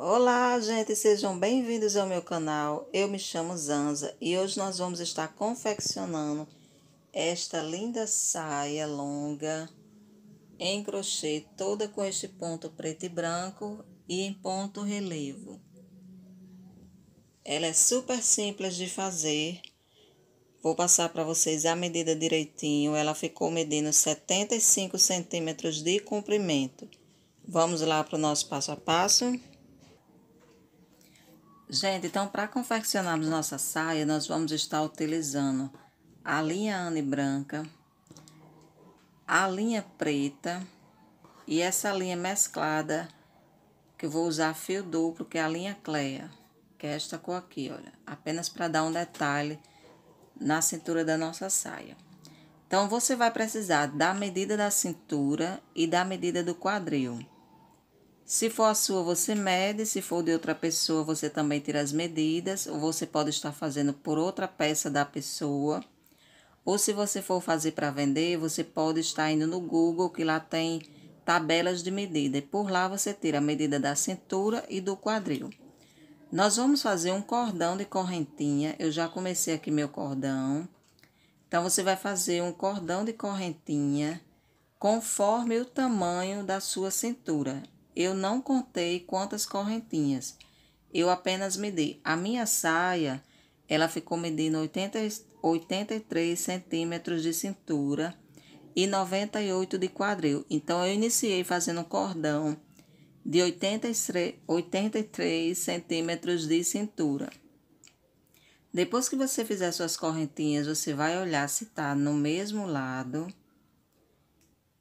Olá, gente, sejam bem-vindos ao meu canal. Eu me chamo Zanza e hoje nós vamos estar confeccionando esta linda saia longa em crochê, toda com este ponto preto e branco e em ponto relevo. Ela é super simples de fazer. Vou passar para vocês a medida direitinho. Ela ficou medindo 75 centímetros de comprimento. Vamos lá para o nosso passo a passo. Gente, então para confeccionarmos nossa saia, nós vamos estar utilizando a linha ane branca, a linha preta e essa linha mesclada que eu vou usar fio duplo, que é a linha Cleia, que é esta cor aqui, olha, apenas para dar um detalhe na cintura da nossa saia. Então você vai precisar da medida da cintura e da medida do quadril. Se for a sua, você mede, se for de outra pessoa, você também tira as medidas, ou você pode estar fazendo por outra peça da pessoa. Ou se você for fazer para vender, você pode estar indo no Google, que lá tem tabelas de medida, e por lá você tira a medida da cintura e do quadril. Nós vamos fazer um cordão de correntinha. Eu já comecei aqui meu cordão. Então você vai fazer um cordão de correntinha conforme o tamanho da sua cintura. Eu não contei quantas correntinhas. Eu apenas medi. A minha saia, ela ficou medindo 80, 83 centímetros de cintura e 98 de quadril. Então, eu iniciei fazendo um cordão de 83, centímetros de cintura. Depois que você fizer suas correntinhas, você vai olhar se tá no mesmo lado.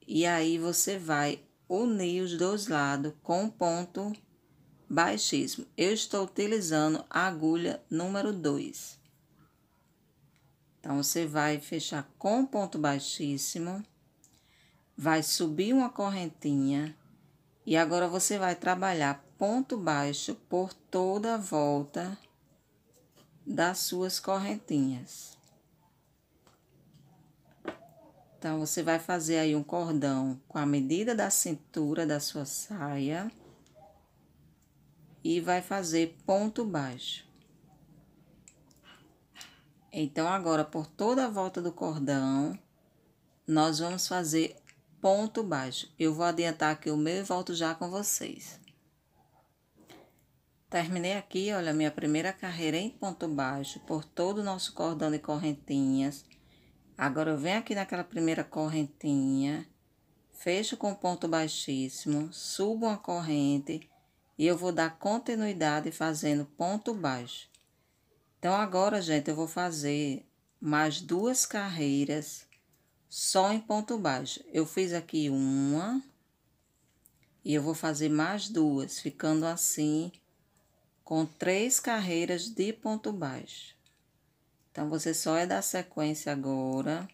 E aí você vai unir os dois lados com ponto baixíssimo. Eu estou utilizando a agulha número 2. Então, você vai fechar com ponto baixíssimo, vai subir uma correntinha e agora você vai trabalhar ponto baixo por toda a volta das suas correntinhas. Então, você vai fazer aí um cordão com a medida da cintura da sua saia e vai fazer ponto baixo. Então, agora, por toda a volta do cordão, nós vamos fazer ponto baixo. Eu vou adiantar aqui o meu e volto já com vocês. Terminei aqui, olha, minha primeira carreira em ponto baixo, por todo o nosso cordão de correntinhas Agora eu venho aqui naquela primeira correntinha, fecho com ponto baixíssimo, subo uma corrente e eu vou dar continuidade fazendo ponto baixo. Então agora, gente, eu vou fazer mais duas carreiras só em ponto baixo. Eu fiz aqui uma e eu vou fazer mais duas, ficando assim com três carreiras de ponto baixo. Então, você só é dar sequência agora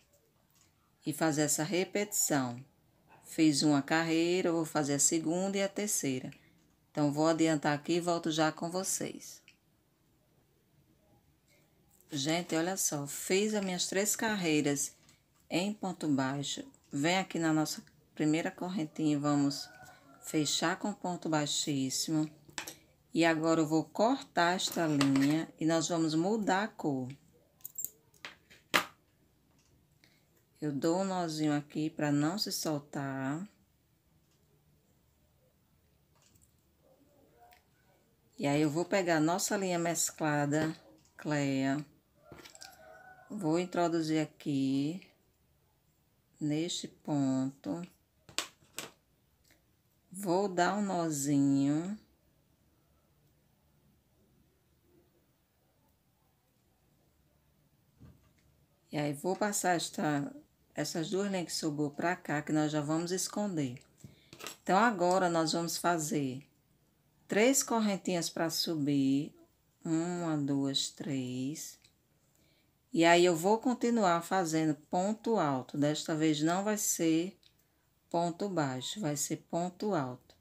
e fazer essa repetição. Fiz uma carreira, vou fazer a segunda e a terceira. Então, vou adiantar aqui e volto já com vocês. Gente, olha só, fiz as minhas três carreiras em ponto baixo. Vem aqui na nossa primeira correntinha, vamos fechar com ponto baixíssimo. E agora eu vou cortar esta linha e nós vamos mudar a cor. Eu dou um nozinho aqui para não se soltar. E aí, eu vou pegar a nossa linha mesclada, Cleia. Vou introduzir aqui, neste ponto. Vou dar um nozinho. E aí, vou passar esta essas duas linhas né, que sobrou para cá, que nós já vamos esconder. Então, agora, nós vamos fazer três correntinhas para subir. Uma, duas, três. E aí, eu vou continuar fazendo ponto alto. Desta vez, não vai ser ponto baixo, vai ser ponto alto.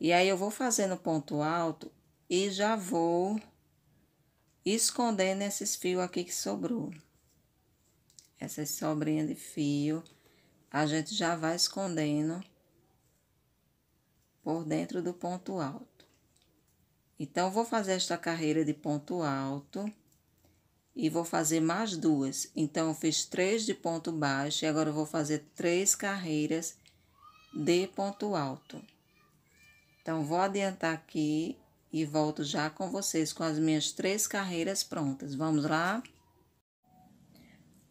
E aí, eu vou fazendo ponto alto e já vou escondendo esses fios aqui que sobrou essas sobrinhas de fio, a gente já vai escondendo por dentro do ponto alto. Então, vou fazer esta carreira de ponto alto e vou fazer mais duas. Então, eu fiz três de ponto baixo e agora eu vou fazer três carreiras de ponto alto. Então, vou adiantar aqui e volto já com vocês com as minhas três carreiras prontas. Vamos lá?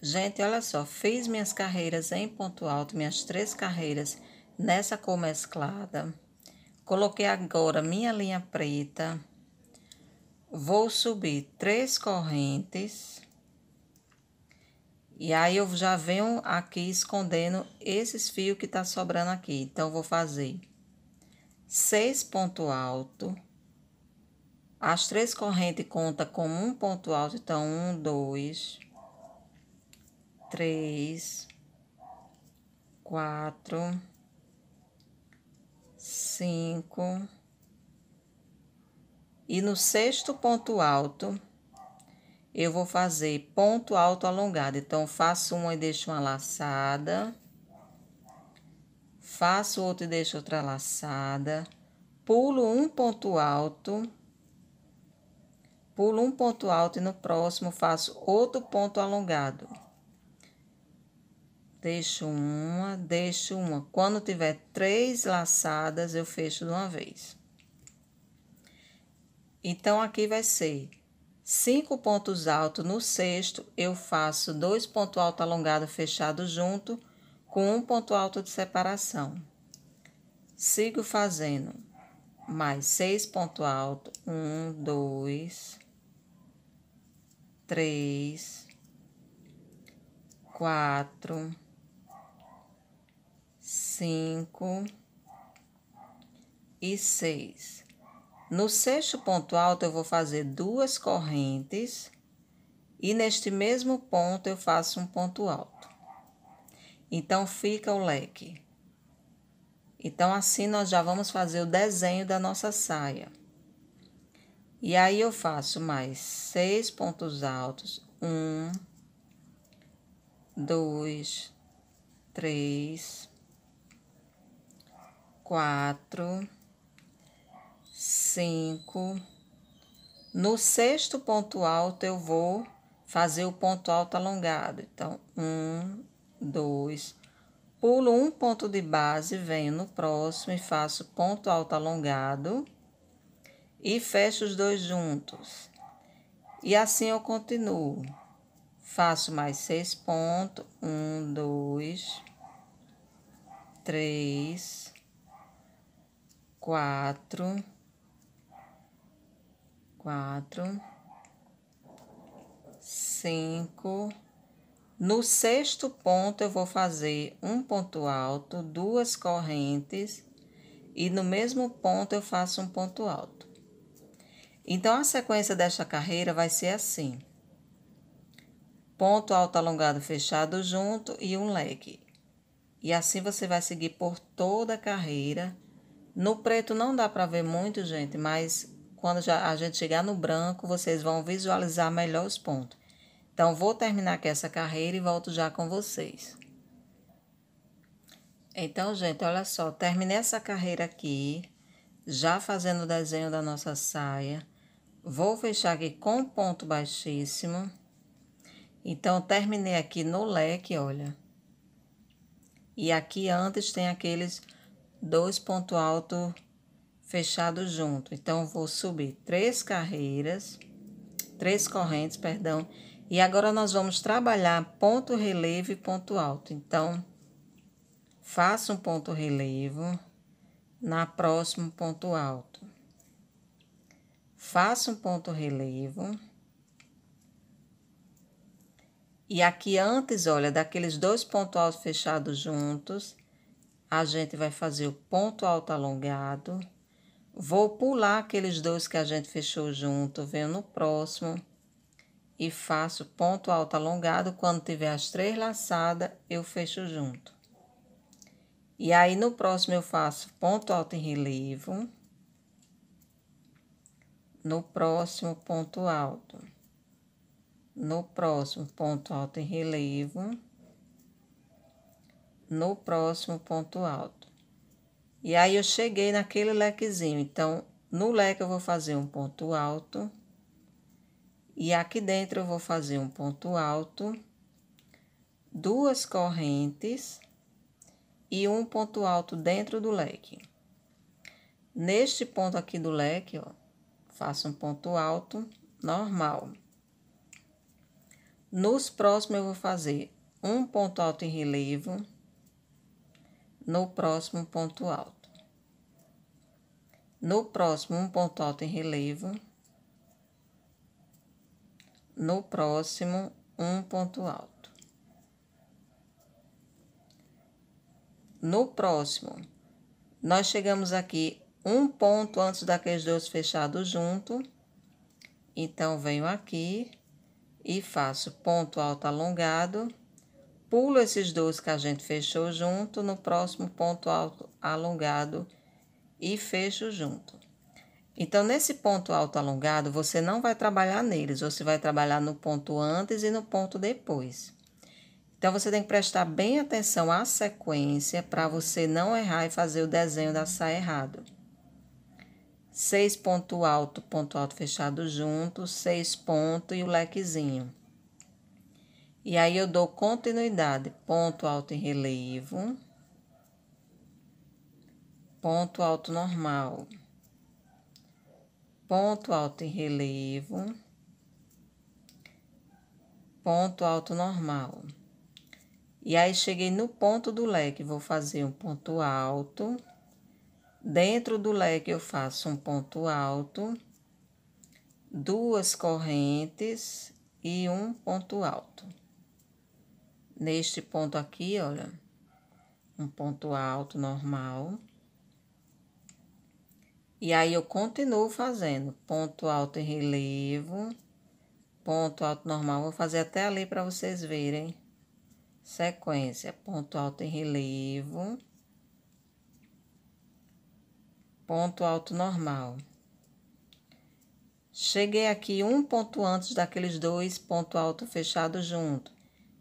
Gente, olha só, fiz minhas carreiras em ponto alto, minhas três carreiras nessa cor mesclada. Coloquei agora minha linha preta. Vou subir três correntes. E aí, eu já venho aqui escondendo esses fios que tá sobrando aqui. Então, vou fazer seis ponto alto. As três correntes conta como um ponto alto. Então, um, dois, três, quatro, cinco. E no sexto ponto alto, eu vou fazer ponto alto alongado. Então, faço uma e deixo uma laçada. Faço outro e deixo outra laçada. Pulo um ponto alto. Pulo um ponto alto e no próximo faço outro ponto alongado. Deixo uma, deixo uma. Quando tiver três laçadas, eu fecho de uma vez. Então, aqui vai ser cinco pontos altos no sexto, eu faço dois pontos altos alongados fechados junto, com um ponto alto de separação. Sigo fazendo mais seis pontos altos, um, dois, três, quatro, 5 e 6. No sexto ponto alto, eu vou fazer duas correntes e neste mesmo ponto eu faço um ponto alto. Então, fica o leque. Então, assim nós já vamos fazer o desenho da nossa saia. E aí, eu faço mais seis pontos altos. Um, dois, três, quatro, cinco. No sexto ponto alto, eu vou fazer o ponto alto alongado. Então, um, dois. Pulo um ponto de base, venho no próximo e faço ponto alto alongado. E fecho os dois juntos. E assim eu continuo. Faço mais seis pontos. Um, dois, três quatro, quatro, cinco. No sexto ponto, eu vou fazer um ponto alto, duas correntes, e no mesmo ponto eu faço um ponto alto. Então, a sequência desta carreira vai ser assim: ponto alto alongado fechado junto e um leque. E assim você vai seguir por toda a carreira no preto não dá para ver muito, gente, mas quando já a gente chegar no branco, vocês vão visualizar melhor os pontos. Então, vou terminar aqui essa carreira e volto já com vocês. Então, gente, olha só, terminei essa carreira aqui, já fazendo o desenho da nossa saia. Vou fechar aqui com ponto baixíssimo. Então, terminei aqui no leque, olha. E aqui antes tem aqueles dois ponto alto fechados junto. Então, vou subir três carreiras, três correntes, perdão. E agora nós vamos trabalhar ponto relevo e ponto alto. Então, faço um ponto relevo, na próxima ponto alto. Faço um ponto relevo. E aqui antes, olha, daqueles dois pontos altos fechados juntos, a gente vai fazer o ponto alto alongado. Vou pular aqueles dois que a gente fechou junto, venho no próximo e faço ponto alto alongado. Quando tiver as três laçadas, eu fecho junto. E aí, no próximo, eu faço ponto alto em relevo. No próximo, ponto alto. No próximo, ponto alto em relevo no próximo ponto alto. E aí eu cheguei naquele lequezinho, então no leque eu vou fazer um ponto alto. E aqui dentro eu vou fazer um ponto alto, duas correntes e um ponto alto dentro do leque. Neste ponto aqui do leque, ó, faço um ponto alto normal. Nos próximos eu vou fazer um ponto alto em relevo, no próximo ponto alto. No próximo, um ponto alto em relevo. No próximo, um ponto alto. No próximo, nós chegamos aqui um ponto antes daqueles dois fechados junto. Então, venho aqui e faço ponto alto alongado pulo esses dois que a gente fechou junto no próximo ponto alto alongado e fecho junto. Então, nesse ponto alto alongado, você não vai trabalhar neles, você vai trabalhar no ponto antes e no ponto depois. Então, você tem que prestar bem atenção à sequência para você não errar e fazer o desenho da saia errado. Seis ponto alto, ponto alto fechado junto, seis ponto e o lequezinho. E aí eu dou continuidade, ponto alto em relevo, ponto alto normal, ponto alto em relevo, ponto alto normal. E aí cheguei no ponto do leque, vou fazer um ponto alto. Dentro do leque eu faço um ponto alto, duas correntes e um ponto alto neste ponto aqui, olha, um ponto alto normal. E aí eu continuo fazendo ponto alto em relevo, ponto alto normal. Vou fazer até ali para vocês verem. Sequência, ponto alto em relevo, ponto alto normal. Cheguei aqui um ponto antes daqueles dois ponto alto fechado junto.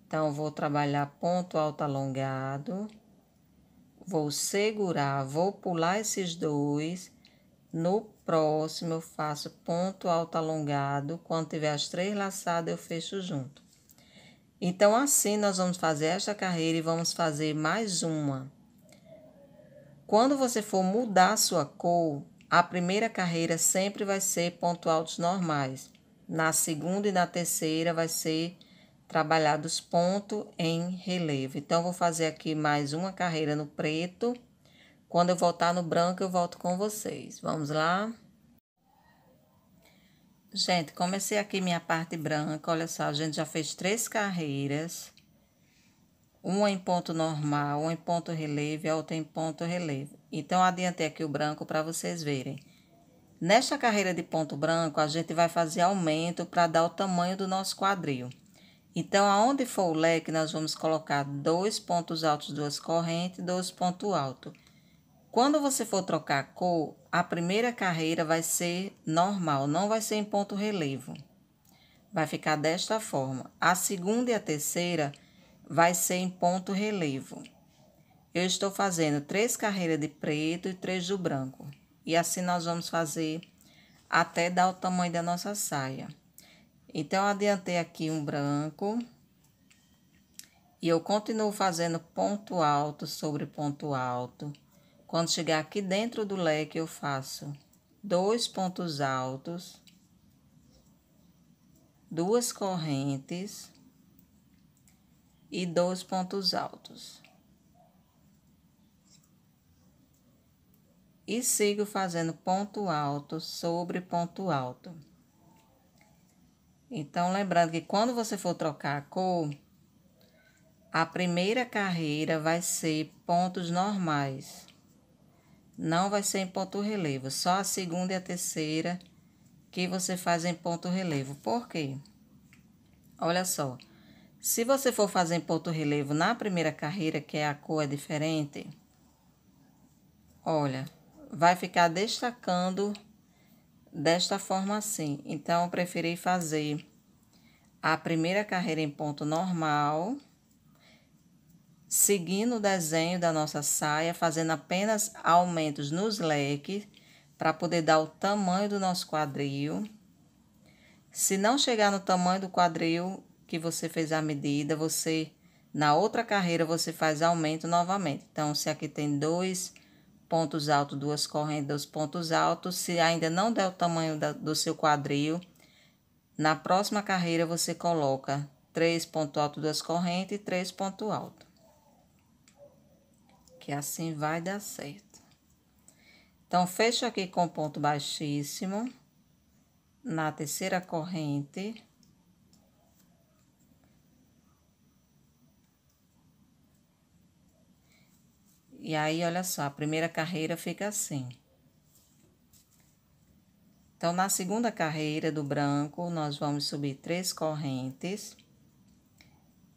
Então, vou trabalhar ponto alto alongado, vou segurar, vou pular esses dois. No próximo, eu faço ponto alto alongado. Quando tiver as três laçadas, eu fecho junto. Então, assim, nós vamos fazer esta carreira e vamos fazer mais uma. Quando você for mudar a sua cor, a primeira carreira sempre vai ser ponto altos normais. Na segunda e na terceira vai ser trabalhados ponto em relevo. Então, vou fazer aqui mais uma carreira no preto. Quando eu voltar no branco, eu volto com vocês. Vamos lá? Gente, comecei aqui minha parte branca. Olha só, a gente já fez três carreiras. Uma em ponto normal, uma em ponto relevo e a outra em ponto relevo. Então, adiantei aqui o branco para vocês verem. Nesta carreira de ponto branco, a gente vai fazer aumento para dar o tamanho do nosso quadril. Então, aonde for o leque, nós vamos colocar dois pontos altos, duas correntes, dois pontos altos. Quando você for trocar a cor, a primeira carreira vai ser normal, não vai ser em ponto relevo. Vai ficar desta forma. A segunda e a terceira vai ser em ponto relevo. Eu estou fazendo três carreiras de preto e três do branco. E assim nós vamos fazer até dar o tamanho da nossa saia. Então, adiantei aqui um branco. E eu continuo fazendo ponto alto sobre ponto alto. Quando chegar aqui dentro do leque, eu faço dois pontos altos, duas correntes e dois pontos altos. E sigo fazendo ponto alto sobre ponto alto. Então, lembrando que quando você for trocar a cor, a primeira carreira vai ser pontos normais. Não vai ser em ponto relevo, só a segunda e a terceira que você faz em ponto relevo. Por quê? Olha só, se você for fazer em ponto relevo na primeira carreira, que é a cor é diferente, olha, vai ficar destacando desta forma assim. Então, eu preferi fazer a primeira carreira em ponto normal, seguindo o desenho da nossa saia, fazendo apenas aumentos nos leques, para poder dar o tamanho do nosso quadril. Se não chegar no tamanho do quadril que você fez a medida, você na outra carreira você faz aumento novamente. Então, se aqui tem dois pontos altos, duas correntes dos pontos altos. Se ainda não der o tamanho da, do seu quadril, na próxima carreira você coloca três pontos altos, duas correntes e três pontos altos. Que assim vai dar certo. Então, fecho aqui com ponto baixíssimo. Na terceira corrente, E aí, olha só, a primeira carreira fica assim. Então, na segunda carreira do branco, nós vamos subir três correntes.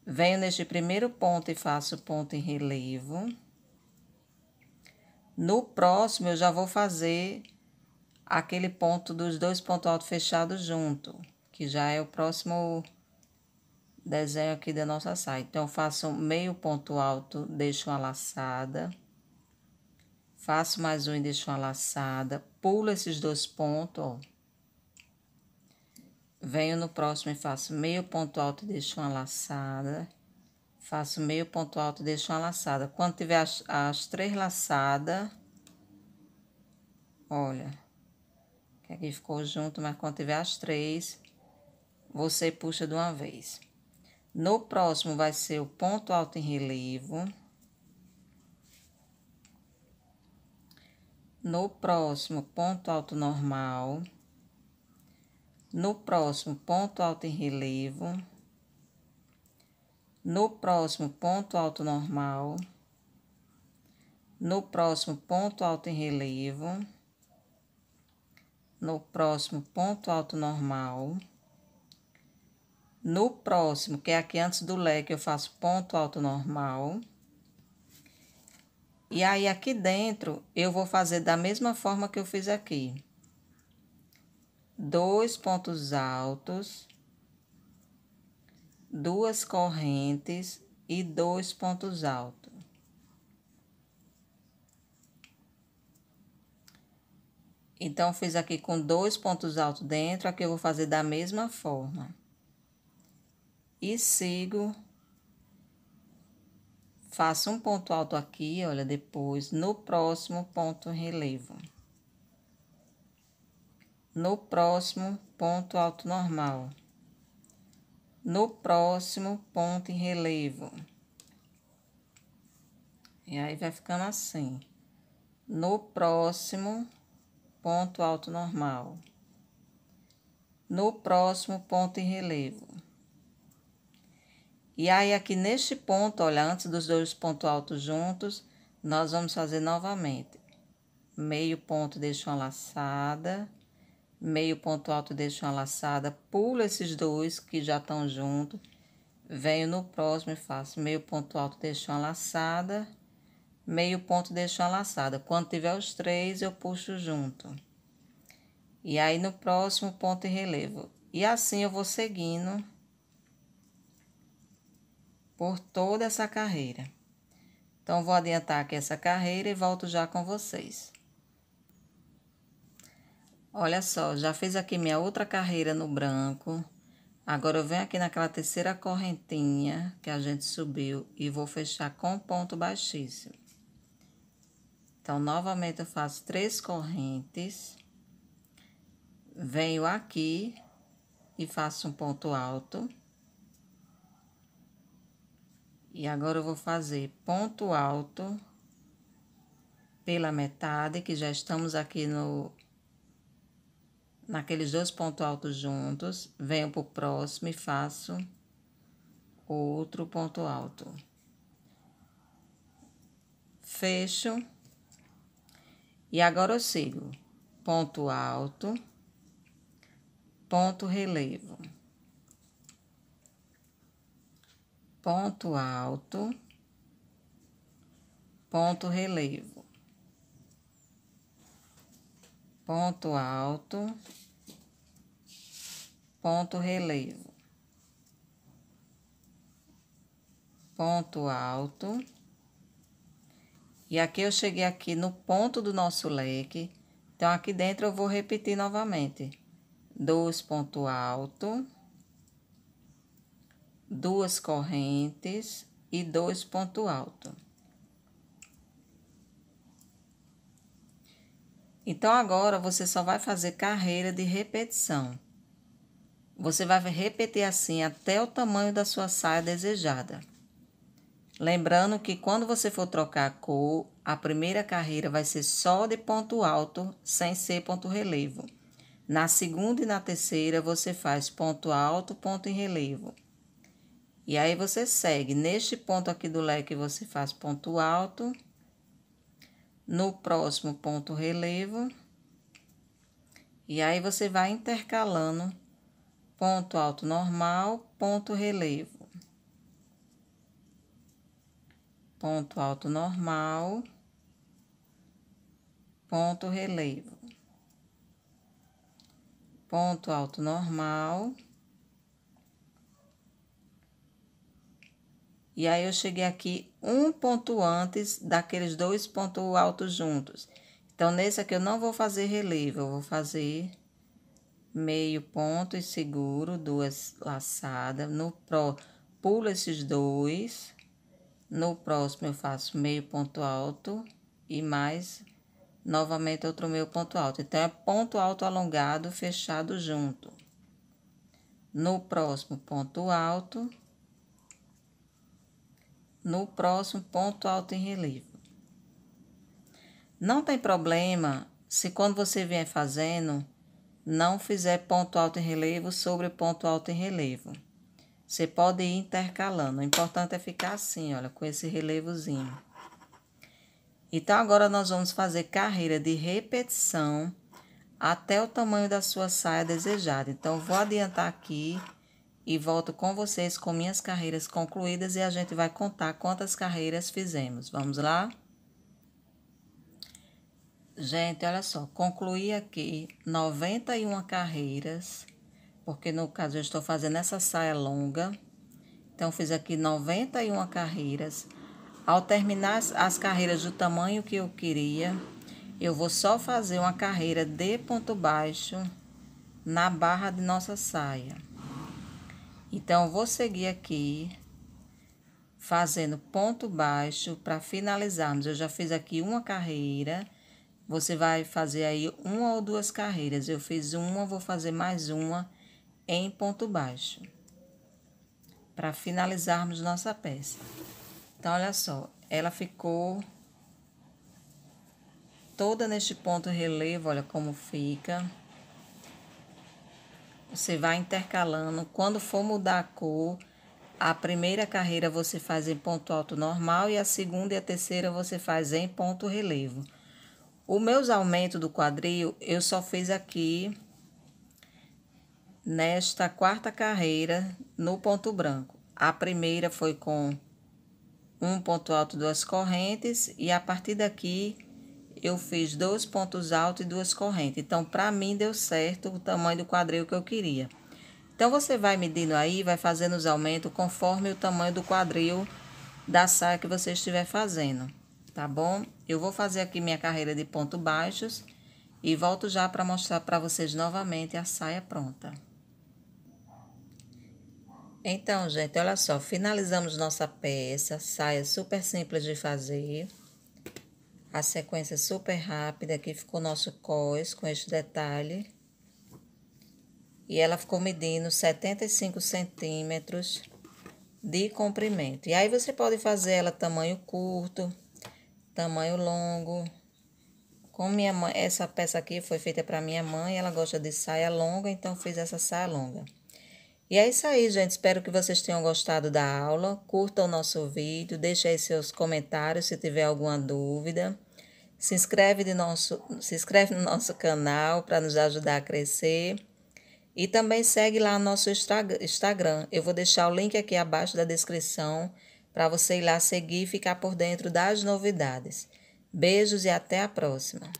Venho neste primeiro ponto e faço ponto em relevo. No próximo, eu já vou fazer aquele ponto dos dois pontos altos fechados junto, que já é o próximo desenho aqui da nossa saia. Então, faço meio ponto alto, deixo uma laçada. Faço mais um e deixo uma laçada. Pulo esses dois pontos, ó. Venho no próximo e faço meio ponto alto e deixo uma laçada. Faço meio ponto alto e deixo uma laçada. Quando tiver as, as três laçadas, olha, que aqui ficou junto, mas quando tiver as três, você puxa de uma vez. No próximo vai ser o ponto alto em relevo. No próximo, ponto alto normal. No próximo, ponto alto em relevo. No próximo, ponto alto normal. No próximo, ponto alto em relevo. No próximo, ponto alto normal no próximo, que é aqui antes do leque, eu faço ponto alto normal. E aí, aqui dentro, eu vou fazer da mesma forma que eu fiz aqui. Dois pontos altos, duas correntes e dois pontos altos. Então, fiz aqui com dois pontos altos dentro, aqui eu vou fazer da mesma forma e sigo. Faço um ponto alto aqui, olha, depois no próximo ponto relevo. No próximo ponto alto normal. No próximo ponto em relevo. E aí vai ficando assim. No próximo ponto alto normal. No próximo ponto em relevo. E aí, aqui neste ponto, olha, antes dos dois pontos altos juntos, nós vamos fazer novamente. Meio ponto, deixo uma laçada. Meio ponto alto, deixo uma laçada. Pulo esses dois que já estão juntos. Venho no próximo e faço meio ponto alto, deixo uma laçada. Meio ponto, deixo uma laçada. Quando tiver os três, eu puxo junto. E aí, no próximo ponto e relevo. E assim eu vou seguindo por toda essa carreira. Então, vou adiantar aqui essa carreira e volto já com vocês. Olha só, já fiz aqui minha outra carreira no branco. Agora, eu venho aqui naquela terceira correntinha que a gente subiu e vou fechar com ponto baixíssimo. Então, novamente, eu faço três correntes. Venho aqui e faço um ponto alto. E agora eu vou fazer ponto alto pela metade, que já estamos aqui no naqueles dois pontos altos juntos, venho pro próximo e faço outro ponto alto. Fecho. E agora eu sigo ponto alto, ponto relevo. ponto alto, ponto relevo, ponto alto, ponto relevo, ponto alto. E aqui eu cheguei aqui no ponto do nosso leque. Então, aqui dentro eu vou repetir novamente. Dois ponto alto duas correntes e dois ponto alto. Então, agora você só vai fazer carreira de repetição. Você vai repetir assim até o tamanho da sua saia desejada. Lembrando que quando você for trocar a cor, a primeira carreira vai ser só de ponto alto, sem ser ponto relevo. Na segunda e na terceira, você faz ponto alto, ponto em relevo. E aí você segue neste ponto aqui do leque, você faz ponto alto, no próximo ponto relevo, e aí você vai intercalando ponto alto normal, ponto relevo. Ponto alto normal, ponto relevo. Ponto alto normal, E aí eu cheguei aqui um ponto antes daqueles dois pontos altos juntos. Então, nesse aqui eu não vou fazer relevo, eu vou fazer meio ponto e seguro, duas laçadas. No pro pulo esses dois. No próximo eu faço meio ponto alto e mais novamente outro meio ponto alto. Então, é ponto alto alongado fechado junto. No próximo ponto alto no próximo ponto alto em relevo. Não tem problema se quando você vier fazendo, não fizer ponto alto em relevo sobre ponto alto em relevo. Você pode ir intercalando. O importante é ficar assim, olha, com esse relevozinho. Então, agora nós vamos fazer carreira de repetição até o tamanho da sua saia desejada. Então, vou adiantar aqui e volto com vocês com minhas carreiras concluídas e a gente vai contar quantas carreiras fizemos. Vamos lá? Gente, olha só, concluí aqui 91 carreiras, porque no caso eu estou fazendo essa saia longa. Então, fiz aqui 91 carreiras. Ao terminar as carreiras do tamanho que eu queria, eu vou só fazer uma carreira de ponto baixo na barra de nossa saia. Então, vou seguir aqui, fazendo ponto baixo para finalizarmos. Eu já fiz aqui uma carreira, você vai fazer aí uma ou duas carreiras. Eu fiz uma, vou fazer mais uma em ponto baixo, para finalizarmos nossa peça. Então, olha só, ela ficou toda neste ponto relevo, olha como fica. Você vai intercalando. Quando for mudar a cor, a primeira carreira você faz em ponto alto normal e a segunda e a terceira você faz em ponto relevo. O meus aumento do quadril eu só fiz aqui nesta quarta carreira no ponto branco. A primeira foi com um ponto alto, duas correntes e a partir daqui eu fiz dois pontos altos e duas correntes. Então, para mim, deu certo o tamanho do quadril que eu queria. Então, você vai medindo aí, vai fazendo os aumentos conforme o tamanho do quadril da saia que você estiver fazendo, tá bom? Eu vou fazer aqui minha carreira de pontos baixos e volto já para mostrar para vocês novamente a saia pronta. Então, gente, olha só, finalizamos nossa peça, saia super simples de fazer a sequência é super rápida. Aqui ficou nosso cos com este detalhe. E ela ficou medindo 75 centímetros de comprimento. E aí você pode fazer ela tamanho curto, tamanho longo. com minha mãe, essa peça aqui foi feita para minha mãe, ela gosta de saia longa, então fiz essa saia longa. E é isso aí, gente. Espero que vocês tenham gostado da aula. Curta o nosso vídeo, deixe aí seus comentários se tiver alguma dúvida. Se inscreve, de nosso, se inscreve no nosso canal para nos ajudar a crescer. E também segue lá nosso Instagram. Eu vou deixar o link aqui abaixo da descrição para você ir lá seguir e ficar por dentro das novidades. Beijos e até a próxima!